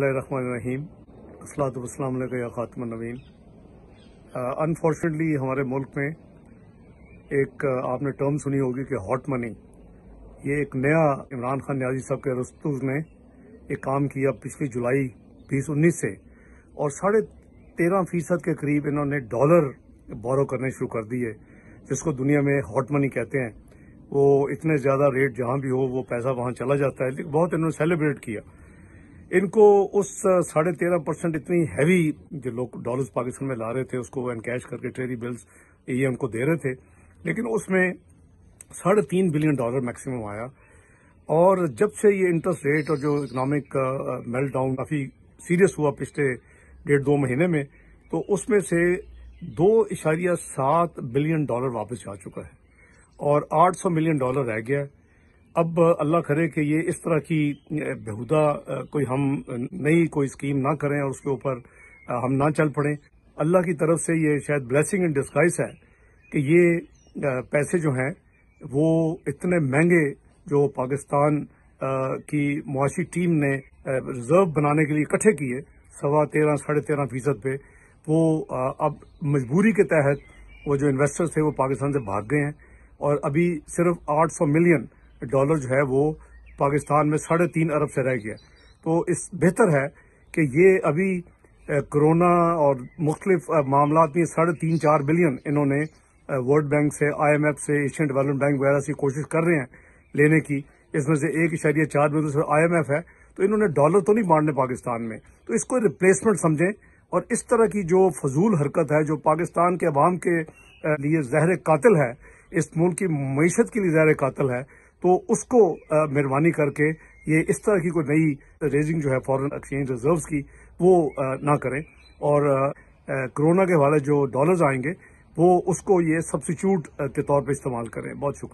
बसमीम असलातम ख़ातम नवीन अनफॉर्चुनेटली हमारे मुल्क में एक uh, आपने टर्म सुनी होगी कि हॉट मनी ये एक नया इमरान खान न्याजी साहब के रस्तूज ने एक काम किया पिछली जुलाई बीस उन्नीस से और साढ़े तेरह फीसद के करीब इन्होंने डॉलर बोरो करने शुरू कर दिए जिसको दुनिया में हॉट मनी कहते हैं वो इतने ज़्यादा रेट जहाँ भी हो वो पैसा वहाँ चला जाता है लेकिन बहुत इन्होंने सेलिब्रेट किया इनको उस साढ़े तेरह परसेंट इतनी हैवी जो लोग डॉलर्स पाकिस्तान में ला रहे थे उसको एनकैश करके ट्रेरी बिल्स ये उनको दे रहे थे लेकिन उसमें साढ़े तीन बिलियन डॉलर मैक्सिमम आया और जब से ये इंटरेस्ट रेट और जो इकोनॉमिक मेल्ट डाउन काफ़ी सीरियस हुआ पिछले डेढ़ दो महीने में तो उसमें से दो इशारिया सात बिलियन डॉलर वापस जा चुका है और आठ सौ मिलियन डॉलर रह गया है अब अल्लाह करे कि ये इस तरह की बेहुदा कोई हम नई कोई स्कीम ना करें और उसके ऊपर हम ना चल पड़े अल्लाह की तरफ से ये शायद ब्लेसिंग इन डिस्काइज है कि ये पैसे जो हैं वो इतने महंगे जो पाकिस्तान की मुआशी टीम ने रिजर्व बनाने के लिए इकट्ठे किए सवा तेरह साढ़े तेरह फीसद पे वो अब मजबूरी के तहत वो जो इन्वेस्टर्स थे वो पाकिस्तान से भाग गए हैं और अभी सिर्फ 800 मिलियन डॉलर जो है वो पाकिस्तान में साढ़े तीन अरब से रह गया तो इस बेहतर है कि ये अभी कोरोना और मुख्तलिफ मामला में साढ़े तीन चार बिलियन इन्होंने वर्ल्ड बैंक से आईएमएफ से एशियन डेवलपमेंट बैंक वगैरह से कोशिश कर रहे हैं लेने की इसमें से एक इशारिया चार बिलियन तो आई है तो इन्होंने डॉलर तो नहीं बांटने पाकिस्तान में तो इसको रिप्लेसमेंट समझें और इस तरह की जो फजूल हरकत है जो पाकिस्तान के अवाम के लिए जहर कातिल है इस मुल्क की मीशत के लिए जहर कातिल है तो उसको मेहरबानी करके ये इस तरह की कोई नई रेजिंग जो है फॉरेन एक्सचेंज रिजर्व्स की वो ना करें और कोरोना के हवाले जो डॉलर्स आएंगे वो उसको ये सब्सिट्यूट के तौर पे इस्तेमाल करें बहुत शुक्रिया